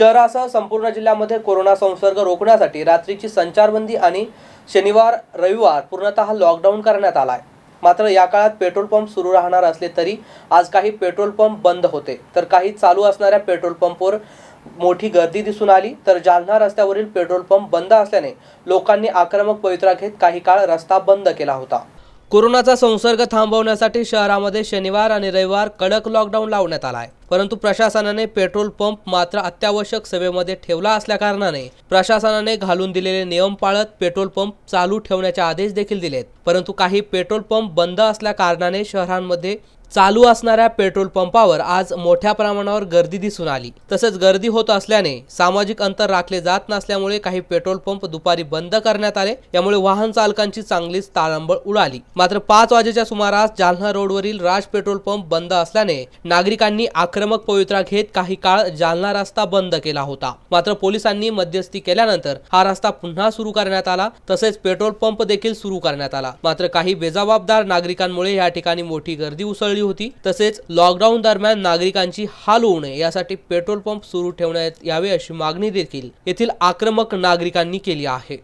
शहरासह संपूर्ण जिल्ह्यामध्ये कोरोना संसर्ग रोखण्यासाठी रात्रीची संचारबंदी आणि शनिवार रविवार पूर्णतः लॉकडाऊन करण्यात आला आहे मात्र या काळात पेट्रोल पंप सुरू राहणार असले तरी आज काही पेट्रोल पंप बंद होते तर काही चालू असणाऱ्या पेट्रोल पंपवर मोठी गर्दी दिसून आली तर जालना रस्त्यावरील पेट्रोल पंप बंद असल्याने लोकांनी आक्रमक पवित्रा घेत काही काळ रस्ता बंद केला होता कोरोनाचा संसर्ग थांबवण्यासाठी शहरामध्ये शनिवार आणि रविवार कडक लॉकडाऊन लावण्यात आला आहे परंतु प्रशासनाने पेट्रोल पंप मात्र अत्यावश्यक सेवेमध्ये ठेवला असल्याकारणाने प्रशासनाने घालून दिलेले नियम पाळत पेट्रोल पंप चालू ठेवण्याचे आदेश देखील दिलेत परंतु काही पेट्रोल पंप बंद असल्या कारणाने शहरांमध्ये चालू असणाऱ्या पेट्रोल पंपावर आज मोठ्या प्रमाणावर गर्दी दिसून आली तसेच गर्दी होत असल्याने सामाजिक अंतर राखले जात नसल्यामुळे काही पेट्रोल पंप दुपारी बंद करण्यात आले यामुळे वाहन चालकांची चांगलीच ताळंबळ उडाली मात्र पाच वाजेच्या सुमारास जालना रोडवरील राज पेट्रोल पंप बंद असल्याने नागरिकांनी आक्रमक पवित्रा घेत काही काळ जालना रस्ता बंद केला होता मात्र पोलिसांनी मध्यस्थी केल्यानंतर हा रस्ता पुन्हा सुरू करण्यात आला तसेच पेट्रोल पंप देखील सुरू करण्यात आला मात्र काही बेजबाबदार नागरिकांमुळे या ठिकाणी मोठी गर्दी उसळली होती तसेच लॉकडाऊन दरम्यान नागरिकांची हाल होऊ नये यासाठी पेट्रोल पंप सुरू ठेवण्यात यावे अशी मागणी देखील येथील आक्रमक नागरिकांनी केली आहे